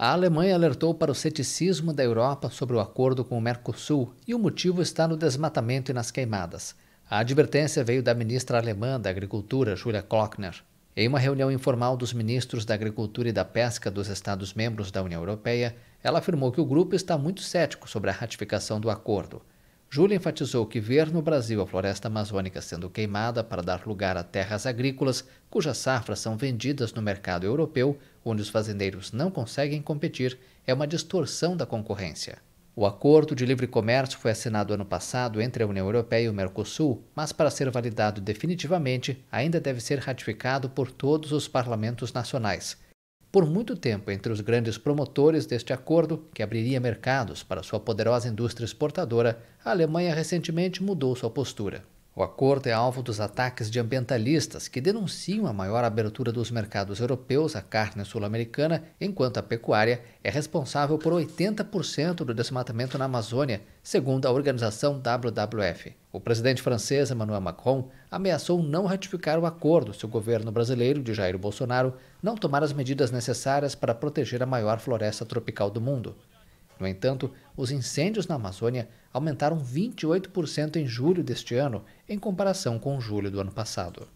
A Alemanha alertou para o ceticismo da Europa sobre o acordo com o Mercosul e o motivo está no desmatamento e nas queimadas. A advertência veio da ministra alemã da Agricultura, Julia Klockner. Em uma reunião informal dos ministros da Agricultura e da Pesca dos Estados-membros da União Europeia, ela afirmou que o grupo está muito cético sobre a ratificação do acordo. Júlia enfatizou que ver no Brasil a floresta amazônica sendo queimada para dar lugar a terras agrícolas, cujas safras são vendidas no mercado europeu, onde os fazendeiros não conseguem competir, é uma distorção da concorrência. O acordo de livre comércio foi assinado ano passado entre a União Europeia e o Mercosul, mas para ser validado definitivamente, ainda deve ser ratificado por todos os parlamentos nacionais por muito tempo entre os grandes promotores deste acordo, que abriria mercados para sua poderosa indústria exportadora, a Alemanha recentemente mudou sua postura. O acordo é alvo dos ataques de ambientalistas que denunciam a maior abertura dos mercados europeus à carne sul-americana, enquanto a pecuária é responsável por 80% do desmatamento na Amazônia, segundo a organização WWF. O presidente francês Emmanuel Macron ameaçou não ratificar o acordo se o governo brasileiro de Jair Bolsonaro não tomar as medidas necessárias para proteger a maior floresta tropical do mundo. No entanto, os incêndios na Amazônia aumentaram 28% em julho deste ano, em comparação com julho do ano passado.